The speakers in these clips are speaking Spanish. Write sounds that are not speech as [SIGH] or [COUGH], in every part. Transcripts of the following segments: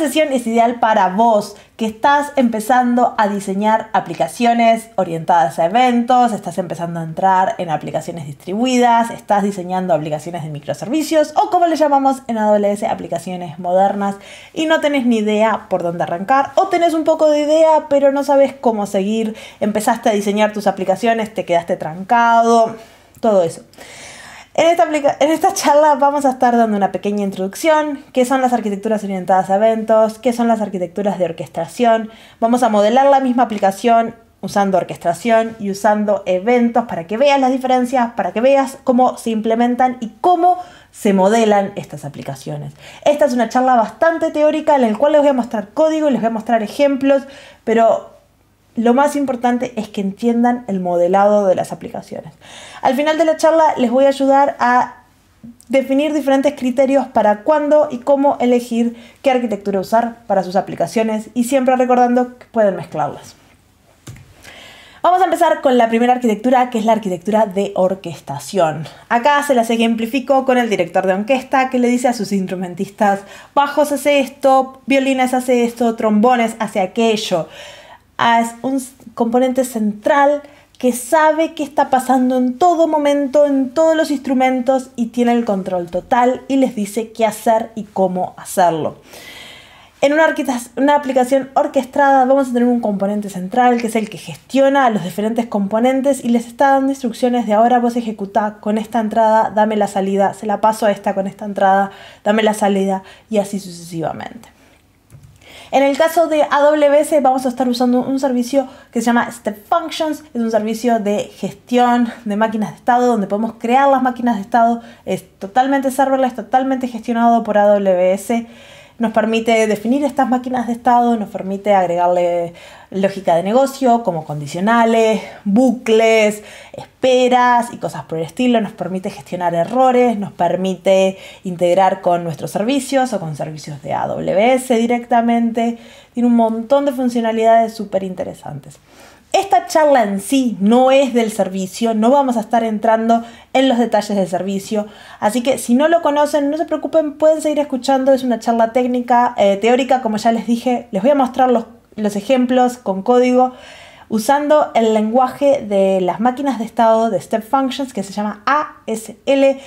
sesión es ideal para vos que estás empezando a diseñar aplicaciones orientadas a eventos, estás empezando a entrar en aplicaciones distribuidas, estás diseñando aplicaciones de microservicios o como le llamamos en AWS aplicaciones modernas y no tenés ni idea por dónde arrancar o tenés un poco de idea pero no sabes cómo seguir, empezaste a diseñar tus aplicaciones, te quedaste trancado, todo eso. En esta, en esta charla vamos a estar dando una pequeña introducción, qué son las arquitecturas orientadas a eventos, qué son las arquitecturas de orquestación, vamos a modelar la misma aplicación usando orquestación y usando eventos para que veas las diferencias, para que veas cómo se implementan y cómo se modelan estas aplicaciones. Esta es una charla bastante teórica en la cual les voy a mostrar código, y les voy a mostrar ejemplos, pero lo más importante es que entiendan el modelado de las aplicaciones. Al final de la charla les voy a ayudar a definir diferentes criterios para cuándo y cómo elegir qué arquitectura usar para sus aplicaciones y siempre recordando que pueden mezclarlas. Vamos a empezar con la primera arquitectura, que es la arquitectura de orquestación. Acá se las ejemplifico con el director de orquesta que le dice a sus instrumentistas, bajos hace esto, violines hace esto, trombones hace aquello es un componente central que sabe qué está pasando en todo momento, en todos los instrumentos y tiene el control total y les dice qué hacer y cómo hacerlo. En una, aplicación orquestada vamos a tener un componente central que es el que gestiona los diferentes componentes y les está dando instrucciones de ahora vos ejecutá con esta entrada, dame la salida, se la paso a esta con esta entrada, dame la salida y así sucesivamente. En el caso de AWS vamos a estar usando un servicio que se llama Step Functions, es un servicio de gestión de máquinas de estado donde podemos crear las máquinas de estado, es totalmente serverless, totalmente gestionado por AWS nos permite definir estas máquinas de estado, nos permite agregarle lógica de negocio como condicionales, bucles, esperas y cosas por el estilo, nos permite gestionar errores, nos permite integrar con nuestros servicios o con servicios de AWS directamente, tiene un montón de funcionalidades súper interesantes. Esta charla en sí no es del servicio, no vamos a estar entrando en los detalles del servicio, así que si no lo conocen, no se preocupen, pueden seguir escuchando, es una charla técnica, eh, teórica, como ya les dije, les voy a mostrar los, los ejemplos con código usando el lenguaje de las máquinas de estado de Step Functions que se llama ASL,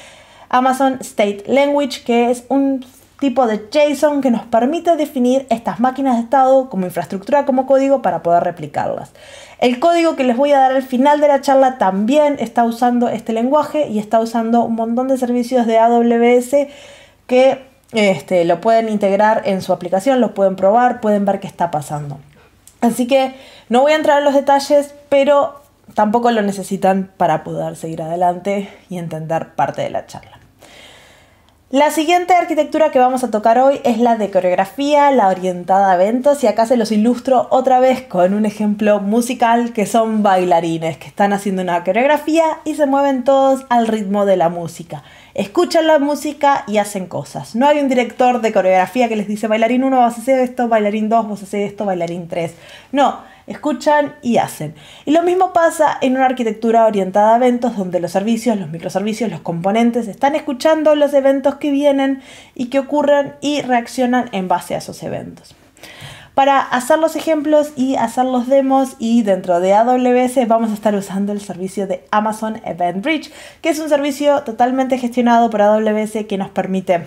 Amazon State Language, que es un tipo de JSON que nos permite definir estas máquinas de estado como infraestructura, como código para poder replicarlas. El código que les voy a dar al final de la charla también está usando este lenguaje y está usando un montón de servicios de AWS que este, lo pueden integrar en su aplicación, lo pueden probar, pueden ver qué está pasando. Así que no voy a entrar en los detalles, pero tampoco lo necesitan para poder seguir adelante y entender parte de la charla. La siguiente arquitectura que vamos a tocar hoy es la de coreografía, la orientada a eventos y acá se los ilustro otra vez con un ejemplo musical que son bailarines que están haciendo una coreografía y se mueven todos al ritmo de la música. Escuchan la música y hacen cosas. No hay un director de coreografía que les dice bailarín 1 vas a hacer esto, bailarín 2 vas a hacer esto, bailarín 3. No, escuchan y hacen. Y lo mismo pasa en una arquitectura orientada a eventos donde los servicios, los microservicios, los componentes están escuchando los eventos que vienen y que ocurren y reaccionan en base a esos eventos. Para hacer los ejemplos y hacer los demos y dentro de AWS vamos a estar usando el servicio de Amazon Event Bridge, que es un servicio totalmente gestionado por AWS que nos permite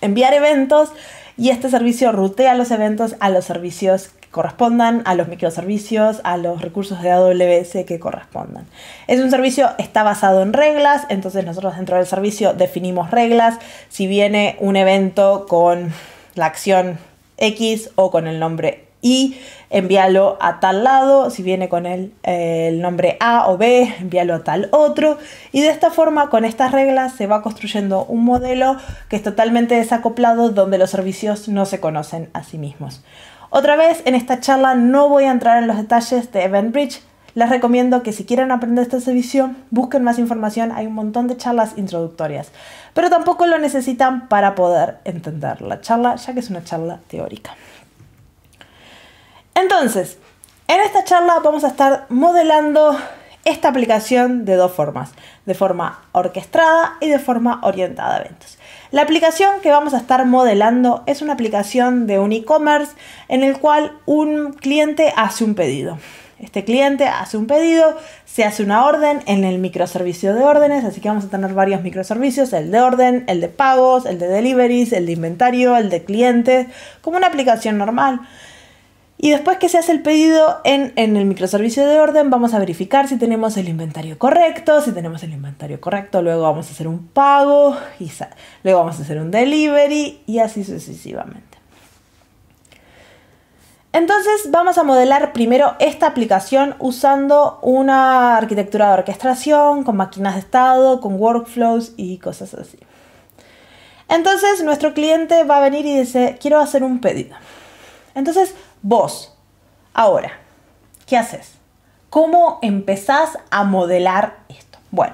enviar eventos y este servicio rutea los eventos a los servicios que correspondan, a los microservicios, a los recursos de AWS que correspondan. Es un servicio, está basado en reglas, entonces nosotros dentro del servicio definimos reglas. Si viene un evento con la acción X o con el nombre y envíalo a tal lado, si viene con el, eh, el, nombre A o B, envíalo a tal otro. Y de esta forma, con estas reglas, se va construyendo un modelo que es totalmente desacoplado donde los servicios no se conocen a sí mismos. Otra vez, en esta charla no voy a entrar en los detalles de EventBridge. Les recomiendo que si quieren aprender este servicio, busquen más información. Hay un montón de charlas introductorias. Pero tampoco lo necesitan para poder entender la charla, ya que es una charla teórica. Entonces, en esta charla vamos a estar modelando esta aplicación de dos formas, de forma orquestada y de forma orientada a eventos. La aplicación que vamos a estar modelando es una aplicación de un e-commerce en el cual un cliente hace un pedido. Este cliente hace un pedido, se hace una orden en el microservicio de órdenes, así que vamos a tener varios microservicios, el de orden, el de pagos, el de deliveries, el de inventario, el de clientes, como una aplicación normal. Y después que se hace el pedido en, el microservicio de orden, vamos a verificar si tenemos el inventario correcto. Si tenemos el inventario correcto, luego vamos a hacer un pago, y luego vamos a hacer un delivery y así sucesivamente. Entonces vamos a modelar primero esta aplicación usando una arquitectura de orquestación, con máquinas de estado, con workflows y cosas así. Entonces nuestro cliente va a venir y dice, quiero hacer un pedido. Entonces Vos, ahora, ¿qué haces? ¿Cómo empezás a modelar esto? Bueno,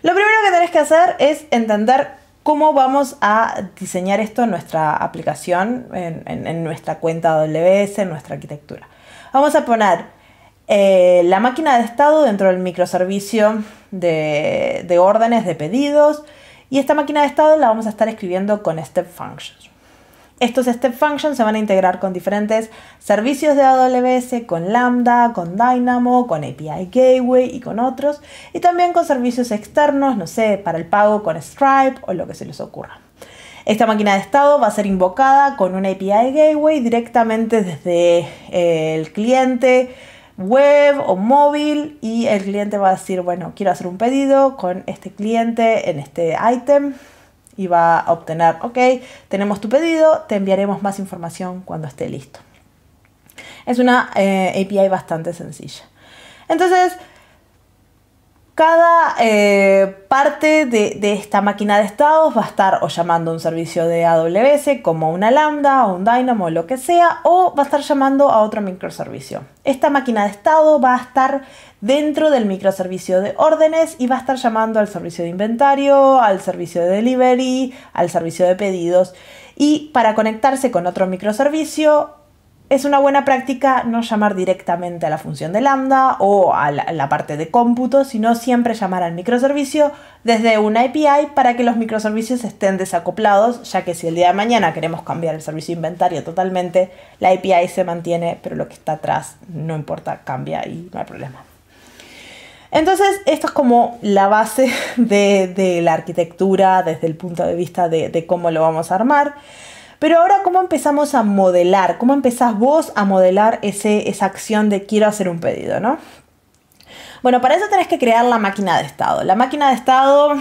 lo primero que tenés que hacer es entender cómo vamos a diseñar esto en nuestra aplicación, en, nuestra cuenta AWS, en nuestra arquitectura. Vamos a poner eh, la máquina de estado dentro del microservicio de, de órdenes de pedidos y esta máquina de estado la vamos a estar escribiendo con step functions. Estos step functions se van a integrar con diferentes servicios de AWS, con Lambda, con Dynamo, con API Gateway y con otros, y también con servicios externos, no sé, para el pago con Stripe o lo que se les ocurra. Esta máquina de estado va a ser invocada con un API Gateway directamente desde eh, el cliente web o móvil y el cliente va a decir, bueno, quiero hacer un pedido con este cliente en este item y va a obtener, ok, tenemos tu pedido, te enviaremos más información cuando esté listo. Es una eh, API bastante sencilla. Entonces, cada eh, parte de, esta máquina de estados va a estar o llamando a un servicio de AWS como una Lambda o un Dynamo o lo que sea, o va a estar llamando a otro microservicio. Esta máquina de estado va a estar dentro del microservicio de órdenes y va a estar llamando al servicio de inventario, al servicio de delivery, al servicio de pedidos. Y para conectarse con otro microservicio, es una buena práctica no llamar directamente a la función de lambda o a la, parte de cómputo, sino siempre llamar al microservicio desde una API para que los microservicios estén desacoplados, ya que si el día de mañana queremos cambiar el servicio de inventario totalmente, la API se mantiene, pero lo que está atrás no importa, cambia y no hay problema. Entonces, esto es como la base [LAUGHS] de, la arquitectura desde el punto de vista de, cómo lo vamos a armar. Pero ahora, ¿cómo empezamos a modelar? ¿Cómo empezás vos a modelar ese, esa acción de quiero hacer un pedido, no? Bueno, para eso tenés que crear la máquina de estado. La máquina de estado,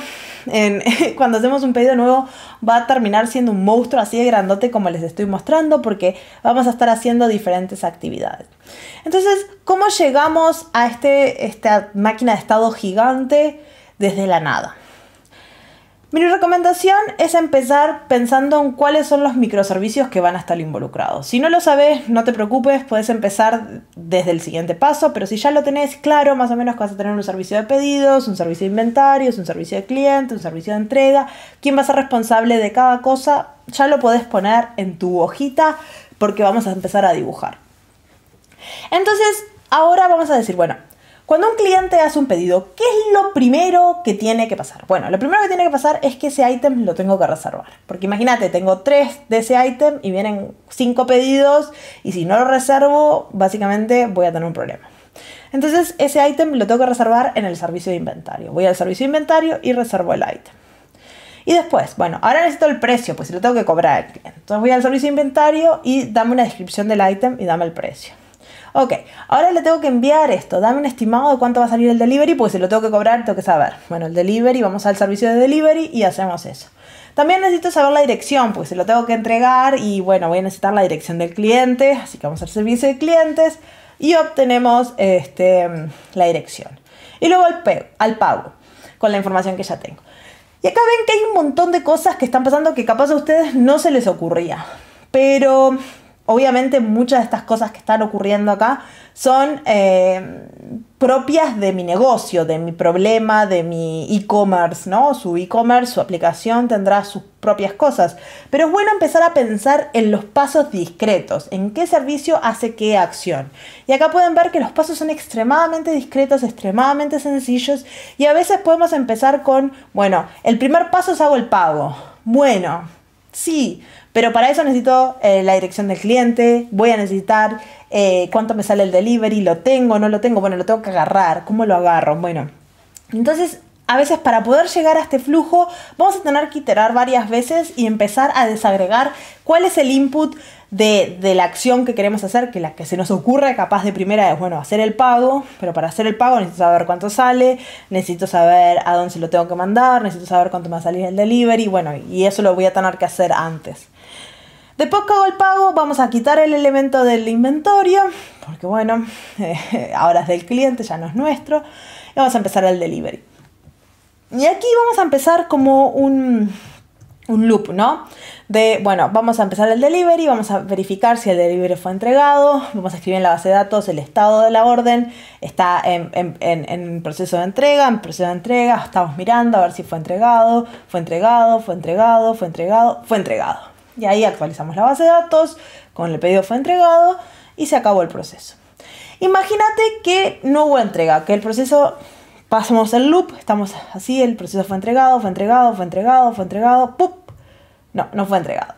[LAUGHS] cuando hacemos un pedido nuevo, va a terminar siendo un monstruo así de grandote como les estoy mostrando, porque vamos a estar haciendo diferentes actividades. Entonces, ¿cómo llegamos a este, esta máquina de estado gigante desde la nada? Mi recomendación es empezar pensando en cuáles son los microservicios que van a estar involucrados. Si no lo sabes, no te preocupes, puedes empezar desde el siguiente paso, pero si ya lo tenés claro, más o menos vas a tener un servicio de pedidos, un servicio de inventarios, un servicio de cliente, un servicio de entrega, quién va a ser responsable de cada cosa, ya lo podés poner en tu hojita porque vamos a empezar a dibujar. Entonces, ahora vamos a decir, bueno, cuando un cliente hace un pedido, ¿qué es lo primero que tiene que pasar? Bueno, lo primero que tiene que pasar es que ese ítem lo tengo que reservar. Porque imagínate, tengo tres de ese ítem y vienen cinco pedidos y si no lo reservo, básicamente voy a tener un problema. Entonces, ese ítem lo tengo que reservar en el servicio de inventario. Voy al servicio de inventario y reservo el ítem. Y después, bueno, ahora necesito el precio, pues lo tengo que cobrar al cliente. Entonces voy al servicio de inventario y dame una descripción del ítem y dame el precio. Ok, ahora le tengo que enviar esto. Dame un estimado de cuánto va a salir el delivery, pues se lo tengo que cobrar, tengo que saber. Bueno, el delivery, vamos al servicio de delivery y hacemos eso. También necesito saber la dirección, pues se lo tengo que entregar y bueno, voy a necesitar la dirección del cliente, así que vamos al servicio de clientes y obtenemos este, la dirección. Y luego al, al pago, con la información que ya tengo. Y acá ven que hay un montón de cosas que están pasando que capaz a ustedes no se les ocurría. Pero obviamente muchas de estas cosas que están ocurriendo acá son eh, propias de mi negocio, de mi problema, de mi e-commerce, ¿no? Su e-commerce, su aplicación tendrá sus propias cosas. Pero es bueno empezar a pensar en los pasos discretos, en qué servicio hace qué acción. Y acá pueden ver que los pasos son extremadamente discretos, extremadamente sencillos y a veces podemos empezar con, bueno, el primer paso es hago el pago. Bueno, sí, pero para eso necesito eh, la dirección del cliente, voy a necesitar eh, cuánto me sale el delivery, lo tengo, no lo tengo, bueno, lo tengo que agarrar, ¿cómo lo agarro? Bueno, entonces a veces para poder llegar a este flujo vamos a tener que iterar varias veces y empezar a desagregar cuál es el input de, la acción que queremos hacer, que la que se nos ocurre capaz de primera es, bueno, hacer el pago, pero para hacer el pago necesito saber cuánto sale, necesito saber a dónde se lo tengo que mandar, necesito saber cuánto me va a salir el delivery, bueno, y eso lo voy a tener que hacer antes. Después que hago el pago, vamos a quitar el elemento del inventario, porque bueno, [LAUGHS] ahora es del cliente, ya no es nuestro, y vamos a empezar el delivery. Y aquí vamos a empezar como un, un loop, ¿no? de, bueno, vamos a empezar el delivery, vamos a verificar si el delivery fue entregado, vamos a escribir en la base de datos el estado de la orden, está en, proceso de entrega, en proceso de entrega, estamos mirando a ver si fue entregado, fue entregado, fue entregado, fue entregado, fue entregado. Y ahí actualizamos la base de datos, con el pedido fue entregado y se acabó el proceso. Imagínate que no hubo entrega, que el proceso pasamos el loop, estamos así, el proceso fue entregado, fue entregado, fue entregado, fue entregado, ¡pup! No, no fue entregado.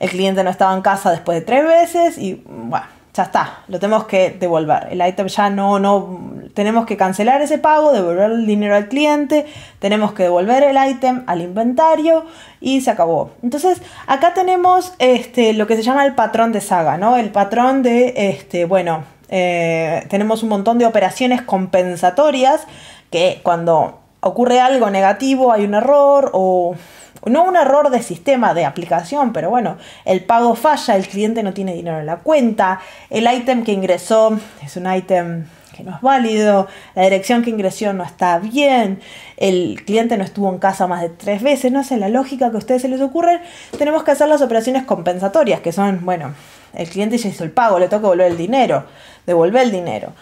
El cliente no estaba en casa después de tres veces y bueno, ya está, lo tenemos que devolver. El item ya no, no, tenemos que cancelar ese pago, devolver el dinero al cliente, tenemos que devolver el item al inventario y se acabó. Entonces, acá tenemos este, lo que se llama el patrón de saga, ¿no? El patrón de, este, bueno, eh, tenemos un montón de operaciones compensatorias que cuando ocurre algo negativo, hay un error o no un error de sistema, de aplicación, pero bueno, el pago falla, el cliente no tiene dinero en la cuenta, el ítem que ingresó es un ítem que no es válido, la dirección que ingresó no está bien, el cliente no estuvo en casa más de tres veces, no sé, la lógica que a ustedes se les ocurre, tenemos que hacer las operaciones compensatorias, que son, bueno, el cliente ya hizo el pago, le toca devolver el dinero, devolver el dinero.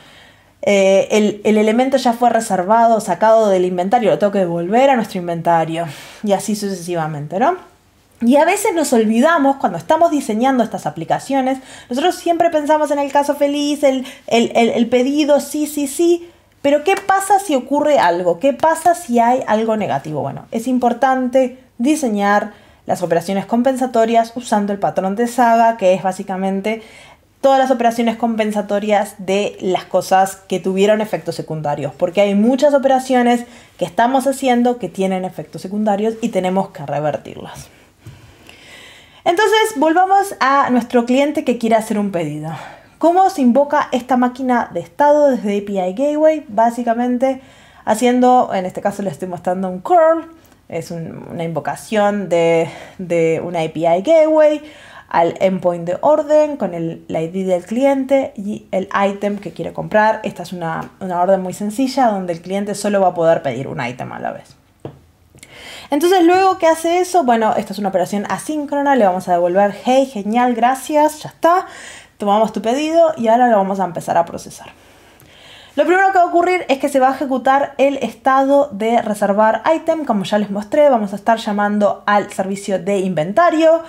Eh, el, elemento ya fue reservado, sacado del inventario, lo tengo que devolver a nuestro inventario y así sucesivamente, ¿no? Y a veces nos olvidamos cuando estamos diseñando estas aplicaciones, nosotros siempre pensamos en el caso feliz, el, el pedido, sí, sí, sí, pero ¿qué pasa si ocurre algo? ¿Qué pasa si hay algo negativo? Bueno, es importante diseñar las operaciones compensatorias usando el patrón de saga, que es básicamente todas las operaciones compensatorias de las cosas que tuvieron efectos secundarios, porque hay muchas operaciones que estamos haciendo que tienen efectos secundarios y tenemos que revertirlas. Entonces, volvamos a nuestro cliente que quiere hacer un pedido. ¿Cómo se invoca esta máquina de estado desde API Gateway? Básicamente haciendo, en este caso le estoy mostrando un curl, es una invocación de, de una API Gateway al endpoint de orden, con el, ID del cliente y el item que quiere comprar. Esta es una, una orden muy sencilla donde el cliente solo va a poder pedir un item a la vez. Entonces luego que hace eso, bueno, esta es una operación asíncrona, le vamos a devolver, hey, genial, gracias, ya está, tomamos tu pedido y ahora lo vamos a empezar a procesar. Lo primero que va a ocurrir es que se va a ejecutar el estado de reservar item, como ya les mostré, vamos a estar llamando al servicio de inventario,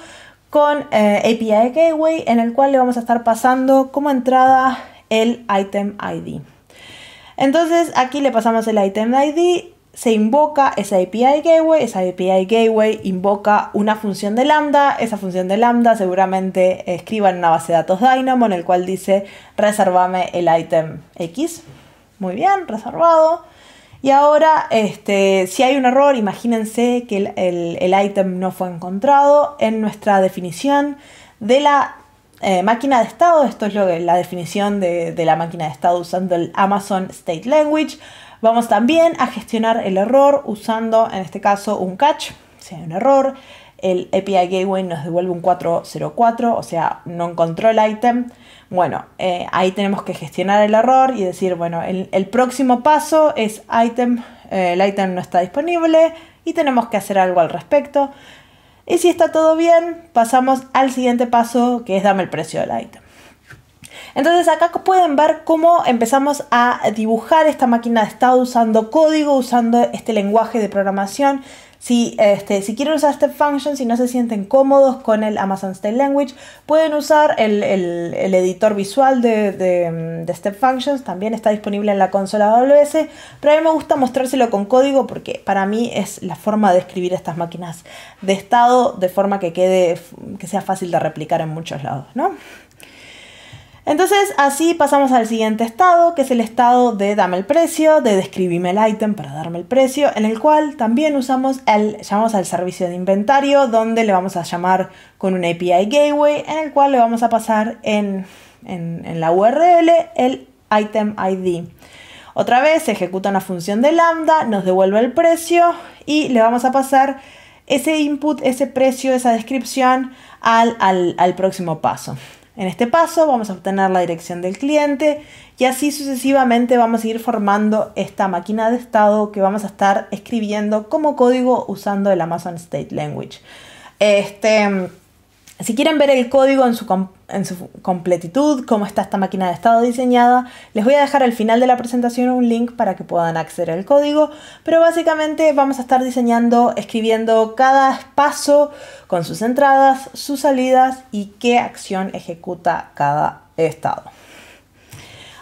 con eh, API Gateway en el cual le vamos a estar pasando como entrada el item ID. Entonces aquí le pasamos el item ID, se invoca esa API Gateway, esa API Gateway invoca una función de lambda, esa función de lambda seguramente escriba en una base de datos Dynamo en el cual dice reservame el item X. Muy bien, reservado. Y ahora, este, si hay un error, imagínense que el, el, item no fue encontrado en nuestra definición de la eh, máquina de estado, esto es lo que, la definición de, de, la máquina de estado usando el Amazon State Language. Vamos también a gestionar el error usando, en este caso, un catch, si hay un error el API Gateway nos devuelve un 404, o sea, no encontró el item. Bueno, eh, ahí tenemos que gestionar el error y decir, bueno, el, próximo paso es item, eh, el item no está disponible y tenemos que hacer algo al respecto. Y si está todo bien, pasamos al siguiente paso que es dame el precio del item. Entonces acá pueden ver cómo empezamos a dibujar esta máquina de estado usando código, usando este lenguaje de programación si, este, si quieren usar Step Functions y no se sienten cómodos con el Amazon State Language, pueden usar el, editor visual mm, de, Step Functions, también está disponible en la consola AWS, pero a mí me gusta mostrárselo con código porque para mí es la forma de escribir estas máquinas de estado de forma que, quede, que sea fácil de replicar en muchos lados, ¿no? Entonces así pasamos al siguiente estado, que es el estado de dame el precio, de describime el item para darme el precio, en el cual también usamos el, llamamos al servicio de inventario, donde le vamos a llamar con un API gateway, en el cual le vamos a pasar en, la URL el item ID. Otra vez se ejecuta una función de lambda, nos devuelve el precio y le vamos a pasar ese input, ese precio, esa descripción al próximo paso. En este paso vamos a obtener la dirección del cliente y así sucesivamente vamos a ir formando esta máquina de estado que vamos a estar escribiendo como código usando el Amazon State Language. Este, si quieren ver el código en su, en su completitud, cómo está esta máquina de estado diseñada. Les voy a dejar al final de la presentación un link para que puedan acceder al código, pero básicamente vamos a estar diseñando, escribiendo cada paso con sus entradas, sus salidas y qué acción ejecuta cada estado.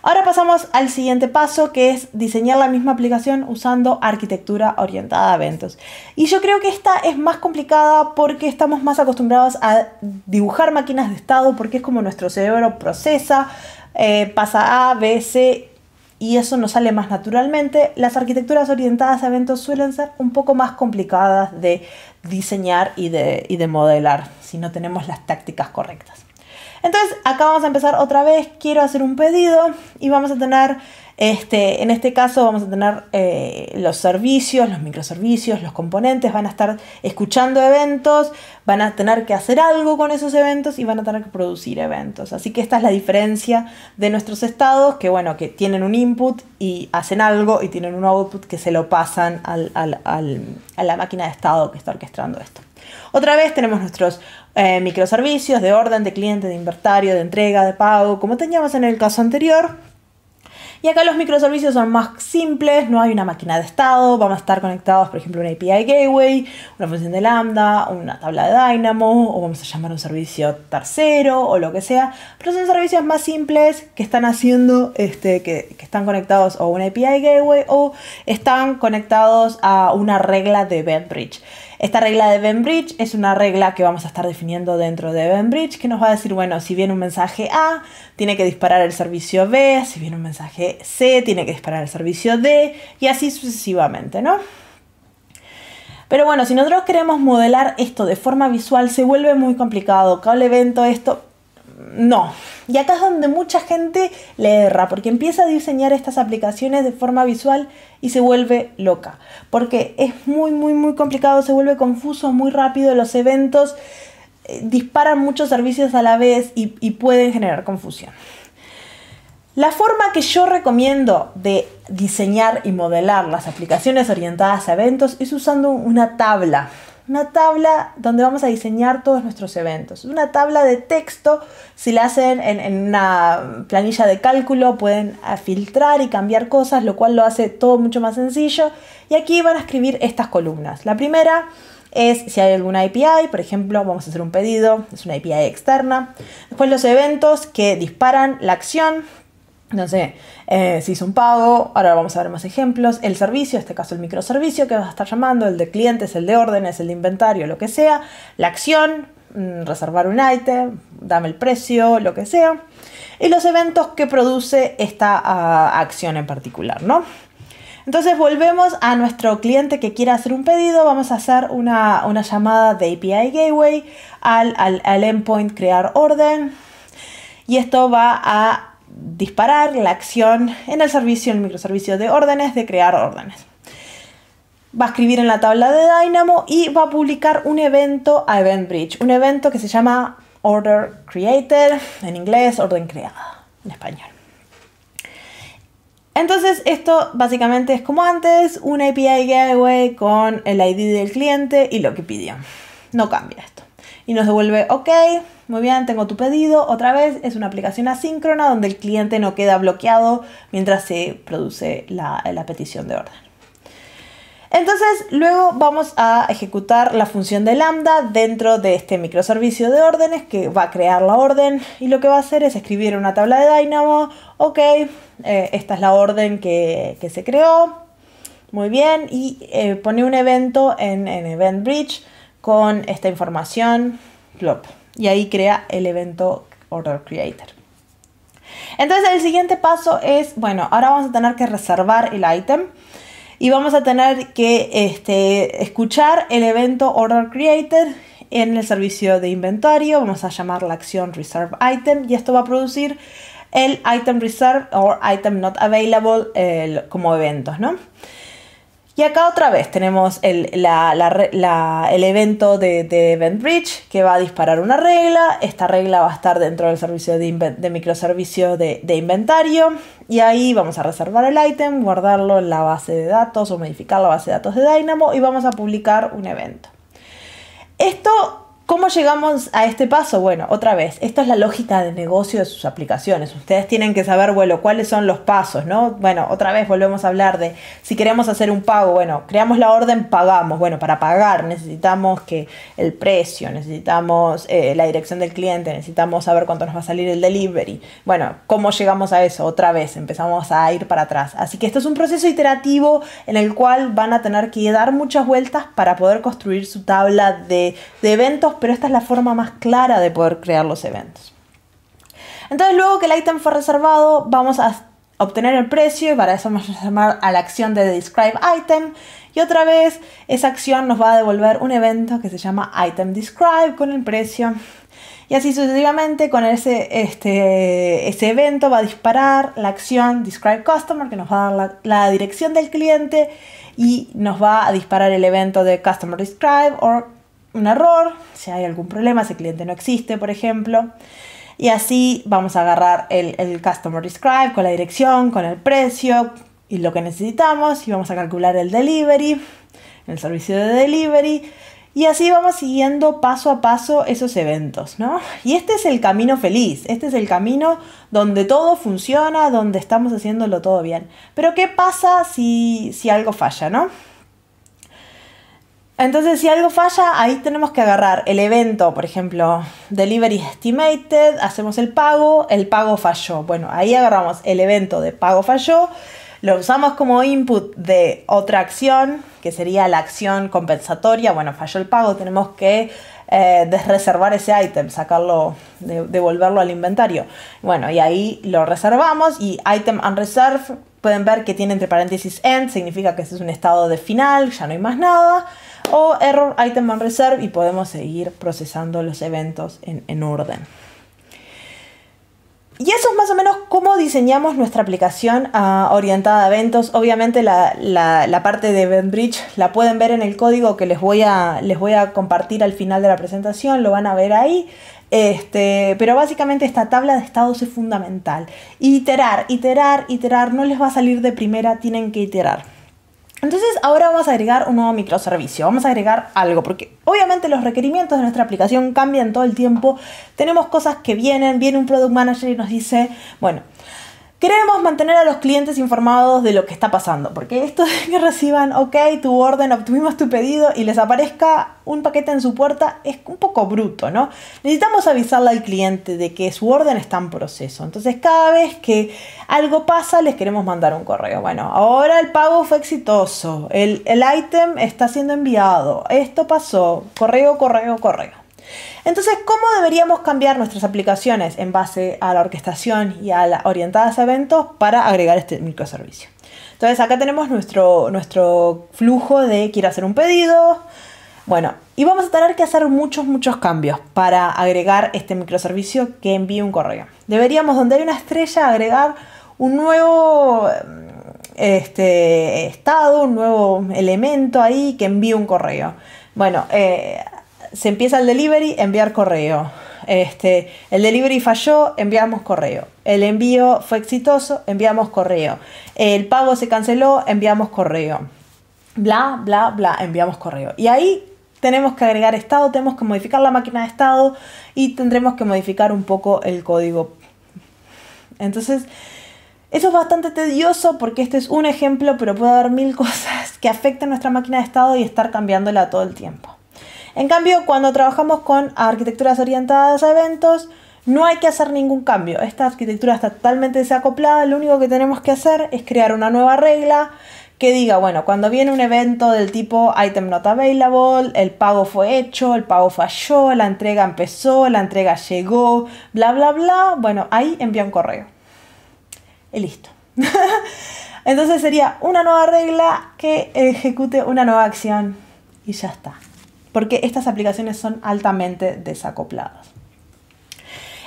Ahora pasamos al siguiente paso que es diseñar la misma aplicación usando arquitectura orientada a eventos. Y yo creo que esta es más complicada porque estamos más acostumbrados a dibujar máquinas de estado porque es como nuestro cerebro procesa, eh, pasa A, B, C y eso nos sale más naturalmente. Las arquitecturas orientadas a eventos suelen ser un poco más complicadas de diseñar y de modelar si no tenemos las tácticas correctas. Entonces acá vamos a empezar otra vez, quiero hacer un pedido y vamos a tener este, en este caso vamos a tener eh, los servicios, los microservicios, los componentes, van a estar escuchando eventos, van a tener que hacer algo con esos eventos y van a tener que producir eventos. Así que esta es la diferencia de nuestros estados, que que tienen un input y hacen algo y tienen un output que se lo pasan a la máquina de estado que está orquestando esto. Otra vez tenemos nuestros eh, microservicios de orden, de cliente, de inventario, de entrega, de pago, como teníamos en el caso anterior. Y acá los microservicios son más simples, no hay una máquina de estado, van a estar conectados, por ejemplo, a una API Gateway, una función de Lambda, una tabla de Dynamo, o vamos a llamar un servicio tercero o lo que sea. Pero son servicios más simples que están haciendo, este, que, están conectados a una API Gateway o están conectados a una regla de Bedbridge. Esta regla de Benbridge es una regla que vamos a estar definiendo dentro de Benbridge que nos va a decir, bueno, si viene un mensaje A, tiene que disparar el servicio B, si viene un mensaje C, tiene que disparar el servicio D y así sucesivamente, ¿no? Pero bueno, si nosotros queremos modelar esto de forma visual, se vuelve muy complicado. cada evento esto no. Y acá es donde mucha gente le erra, porque empieza a diseñar estas aplicaciones de forma visual y se vuelve loca, porque es muy, muy, muy complicado, se vuelve confuso muy rápido, los eventos eh, disparan muchos servicios a la vez y pueden generar confusión. La forma que yo recomiendo de diseñar y modelar las aplicaciones orientadas a eventos es usando una tabla una tabla donde vamos a diseñar todos nuestros eventos. Una tabla de texto, si la hacen en, una planilla de cálculo, pueden ah, filtrar y cambiar cosas, lo cual lo hace todo mucho más sencillo. Y aquí van a escribir estas columnas. La primera es si hay alguna API, por ejemplo, vamos a hacer un pedido, es una API externa. Después los eventos que disparan la acción, no sé, eh, si hizo un pago, ahora vamos a ver más ejemplos, el servicio, en este caso el microservicio que vas a estar llamando, el de clientes, el de órdenes, el de inventario, lo que sea, la acción, mm, reservar un item, dame el precio, lo que sea, y los eventos que produce esta ah, acción en particular, ¿no? Entonces volvemos a nuestro cliente que quiera hacer un pedido, vamos a hacer una, llamada de API Gateway al, al endpoint crear orden, y esto va a disparar la acción en el servicio, en el microservicio de órdenes, de crear órdenes. Va a escribir en la tabla de Dynamo y va a publicar un evento a EventBridge, un evento que se llama Order Created, en inglés, orden creada, en español. Entonces esto básicamente es como antes, un API Gateway con el ID del cliente y lo que pidió. No cambia esto y nos devuelve, ok, muy bien, tengo tu pedido. Otra vez es una aplicación asíncrona donde el cliente no queda bloqueado mientras se produce la, petición de orden. Entonces, luego vamos a ejecutar la función de lambda dentro de este microservicio de órdenes que va a crear la orden y lo que va a hacer es escribir una tabla de Dynamo. Ok, eh, esta es la orden que, se creó. Muy bien, y eh, pone un evento en, EventBridge con esta información, y ahí crea el evento Order Creator. Entonces el siguiente paso es, bueno, ahora vamos a tener que reservar el item y vamos a tener que este, escuchar el evento Order Creator en el servicio de inventario, vamos a llamar la acción Reserve Item y esto va a producir el item reserve o item not available eh, como eventos, ¿no? Y acá otra vez tenemos el, evento de, de, Event Bridge que va a disparar una regla. Esta regla va a estar dentro del servicio de, de microservicio de, de, inventario. Y ahí vamos a reservar el ítem, guardarlo en la base de datos o modificar la base de datos de Dynamo y vamos a publicar un evento. Esto ¿Cómo llegamos a este paso? Bueno, otra vez, esta es la lógica de negocio de sus aplicaciones. Ustedes tienen que saber, bueno, cuáles son los pasos, ¿no? Bueno, otra vez volvemos a hablar de si queremos hacer un pago, bueno, creamos la orden, pagamos. Bueno, para pagar necesitamos que el precio, necesitamos eh, la dirección del cliente, necesitamos saber cuánto nos va a salir el delivery. Bueno, ¿cómo llegamos a eso? Otra vez, empezamos a ir para atrás. Así que esto es un proceso iterativo en el cual van a tener que dar muchas vueltas para poder construir su tabla de eventos pero esta es la forma más clara de poder crear los eventos. Entonces luego que el item fue reservado, vamos a obtener el precio y para eso vamos a llamar a la acción de Describe Item. Y otra vez, esa acción nos va a devolver un evento que se llama Item Describe con el precio. Y así sucesivamente, con ese, este, ese evento va a disparar la acción Describe Customer, que nos va a dar la, dirección del cliente y nos va a disparar el evento de Customer Describe o un error, si hay algún problema, si el cliente no existe, por ejemplo. Y así vamos a agarrar el, el Customer Describe con la dirección, con el precio y lo que necesitamos. Y vamos a calcular el delivery, el servicio de delivery. Y así vamos siguiendo paso a paso esos eventos, ¿no? Y este es el camino feliz, este es el camino donde todo funciona, donde estamos haciéndolo todo bien. Pero ¿qué pasa si algo falla, ¿no? Entonces, si algo falla, ahí tenemos que agarrar el evento, por ejemplo, delivery estimated, hacemos el pago, el pago falló. Bueno, ahí agarramos el evento de pago falló, lo usamos como input de otra acción, que sería la acción compensatoria. Bueno, falló el pago, tenemos que eh, desreservar ese item, sacarlo, devolverlo al inventario. Bueno, y ahí lo reservamos y item unreserved, pueden ver que tiene entre paréntesis end, significa que ese es un estado de final, ya no hay más nada o error item on reserve y podemos seguir procesando los eventos en, orden. Y eso es más o menos cómo diseñamos nuestra aplicación ah, orientada a eventos. Obviamente la, parte de Event Bridge la pueden ver en el código que les voy, a, les voy a compartir al final de la presentación, lo van a ver ahí. Este, pero básicamente esta tabla de estados es fundamental. Iterar, iterar, iterar, no les va a salir de primera, tienen que iterar. Entonces ahora vamos a agregar un nuevo microservicio, vamos a agregar algo, porque obviamente los requerimientos de nuestra aplicación cambian todo el tiempo, tenemos cosas que vienen, viene un product manager y nos dice, bueno, Queremos mantener a los clientes informados de lo que está pasando, porque esto de que reciban, ok, tu orden, obtuvimos tu pedido y les aparezca un paquete en su puerta es un poco bruto, ¿no? Necesitamos avisarle al cliente de que su orden está en proceso. Entonces, cada vez que algo pasa, les queremos mandar un correo. Bueno, ahora el pago fue exitoso, el ítem está siendo enviado, esto pasó, correo, correo, correo. Entonces, ¿cómo deberíamos cambiar nuestras aplicaciones en base a la orquestación y a las orientadas a eventos para agregar este microservicio? Entonces, acá tenemos nuestro, nuestro flujo de quiero hacer un pedido. Bueno, y vamos a tener que hacer muchos, muchos cambios para agregar este microservicio que envíe un correo. Deberíamos, donde hay una estrella, agregar un nuevo mm, este, estado, un nuevo elemento ahí que envíe un correo. Bueno, eh, se empieza el delivery, enviar correo. Este, el delivery falló, enviamos correo. El envío fue exitoso, enviamos correo. El pago se canceló, enviamos correo. Bla, bla, bla, enviamos correo. Y ahí tenemos que agregar estado, tenemos que modificar la máquina de estado y tendremos que modificar un poco el código. Entonces, eso es bastante tedioso porque este es un ejemplo, pero puede haber mil [LAUGHS] cosas que afecten nuestra máquina de estado y estar cambiándola todo el tiempo. En cambio, cuando trabajamos con arquitecturas orientadas a eventos, no hay que hacer ningún cambio. Esta arquitectura está totalmente desacoplada. Lo único que tenemos que hacer es crear una nueva regla que diga, bueno, cuando viene un evento del tipo item not available, el pago fue hecho, el pago falló, la entrega empezó, la entrega llegó, bla, bla, bla. Bueno, ahí envía un correo. Y listo. [LAUGHS] Entonces sería una nueva regla que ejecute una nueva acción. Y ya está porque estas aplicaciones son altamente desacopladas.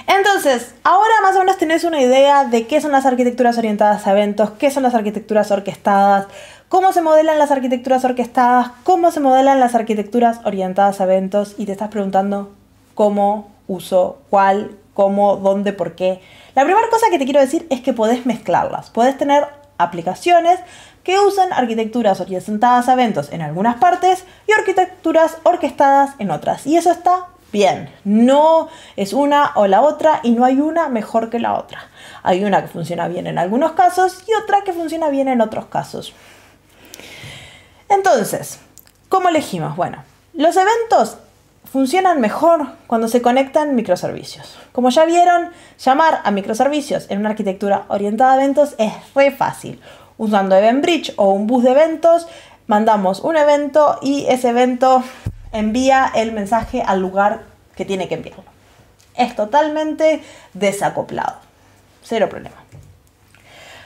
Entonces, ahora más o menos tenés una idea de qué son las arquitecturas orientadas a eventos, qué son las arquitecturas orquestadas, cómo se modelan las arquitecturas orquestadas, cómo se modelan las arquitecturas orientadas a eventos y te estás preguntando cómo, uso, cuál, cómo, dónde, por qué. La primera cosa que te quiero decir es que podés mezclarlas, podés tener aplicaciones que usan arquitecturas orientadas a eventos en algunas partes y arquitecturas orquestadas en otras. Y eso está bien. No es una o la otra y no hay una mejor que la otra. Hay una que funciona bien en algunos casos y otra que funciona bien en otros casos. Entonces, ¿cómo elegimos? Bueno, los eventos funcionan mejor cuando se conectan microservicios. Como ya vieron, llamar a microservicios en una arquitectura orientada a eventos es re fácil usando EventBridge o un bus de eventos, mandamos un evento y ese evento envía el mensaje al lugar que tiene que enviarlo. Es totalmente desacoplado. Cero problema.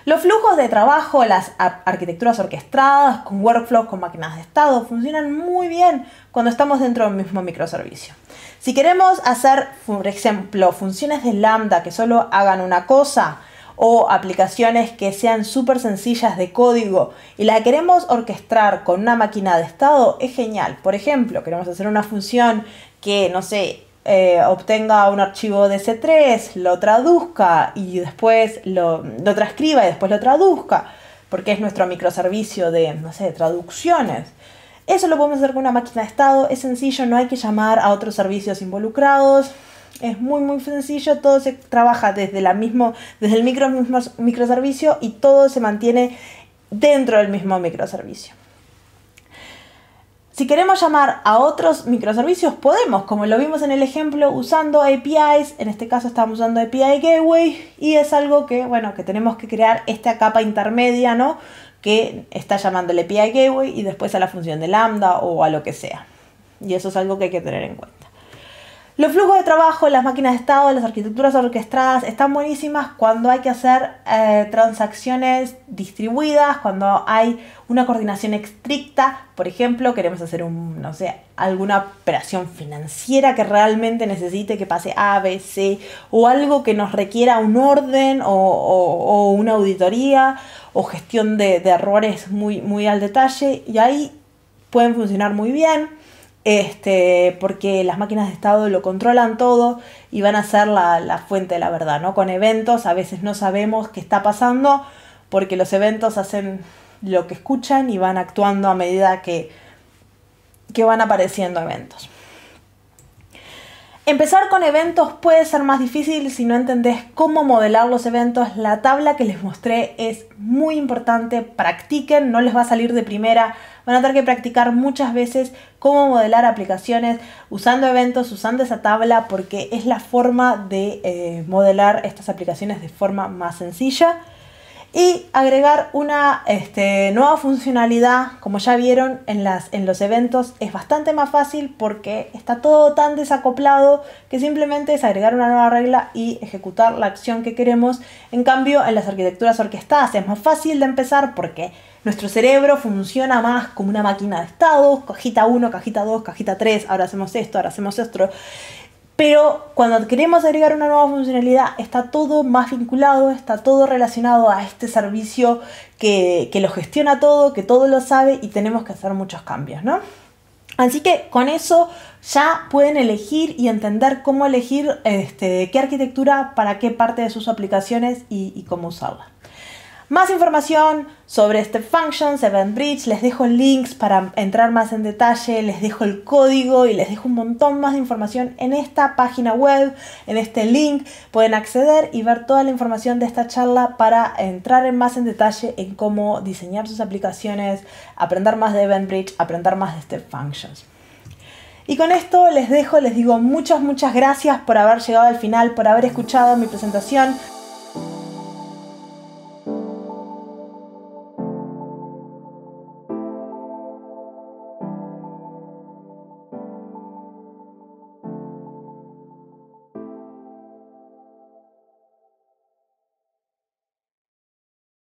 Los flujos de trabajo, las arquitecturas orquestadas, con workflows, con máquinas de estado, funcionan muy bien cuando estamos dentro del mismo microservicio. Si queremos hacer, por ejemplo, funciones de lambda que solo hagan una cosa, o aplicaciones que sean súper sencillas de código y la queremos orquestar con una máquina de estado, es genial. Por ejemplo, queremos hacer una función que, no sé, eh, obtenga un archivo de C3, lo traduzca y después lo, lo transcriba y después lo traduzca, porque es nuestro microservicio de, no sé, de traducciones. Eso lo podemos hacer con una máquina de estado, es sencillo, no hay que llamar a otros servicios involucrados, es muy, muy sencillo, todo se trabaja desde, desde el micro, mismo, microservicio y todo se mantiene dentro del mismo microservicio. Si queremos llamar a otros microservicios, podemos, como lo vimos en el ejemplo, usando APIs, en este caso estamos usando API Gateway, y es algo que, bueno, que tenemos que crear esta capa intermedia, ¿no? Que está llamando el API Gateway y después a la función de lambda o a lo que sea. Y eso es algo que hay que tener en cuenta. Los flujos de trabajo, las máquinas de estado, las arquitecturas orquestadas están buenísimas cuando hay que hacer eh, transacciones distribuidas, cuando hay una coordinación estricta. Por ejemplo, queremos hacer un, no sé, alguna operación financiera que realmente necesite que pase A, B, C, o algo que nos requiera un orden o, una auditoría o gestión de, de errores muy, muy al detalle. Y ahí pueden funcionar muy bien este, porque las máquinas de Estado lo controlan todo y van a ser la, fuente de la verdad, ¿no? Con eventos a veces no sabemos qué está pasando porque los eventos hacen lo que escuchan y van actuando a medida que, que van apareciendo eventos. Empezar con eventos puede ser más difícil si no entendés cómo modelar los eventos. La tabla que les mostré es muy importante. Practiquen, no les va a salir de primera. Van a tener que practicar muchas veces cómo modelar aplicaciones usando eventos, usando esa tabla, porque es la forma de eh, modelar estas aplicaciones de forma más sencilla y agregar una este, nueva funcionalidad, como ya vieron en, las, en los eventos, es bastante más fácil porque está todo tan desacoplado que simplemente es agregar una nueva regla y ejecutar la acción que queremos. En cambio, en las arquitecturas orquestadas es más fácil de empezar porque nuestro cerebro funciona más como una máquina de estados, cajita 1, cajita 2, cajita 3, ahora hacemos esto, ahora hacemos esto. Pero cuando queremos agregar una nueva funcionalidad, está todo más vinculado, está todo relacionado a este servicio que, que lo gestiona todo, que todo lo sabe y tenemos que hacer muchos cambios, ¿no? Así que con eso ya pueden elegir y entender cómo elegir este, qué arquitectura para qué parte de sus aplicaciones y, y cómo usarla. Más información sobre Step Functions, EventBridge, les dejo links para entrar más en detalle, les dejo el código y les dejo un montón más de información en esta página web, en este link. Pueden acceder y ver toda la información de esta charla para entrar más en detalle en cómo diseñar sus aplicaciones, aprender más de EventBridge, aprender más de Step Functions. Y con esto les dejo, les digo muchas, muchas gracias por haber llegado al final, por haber escuchado mi presentación.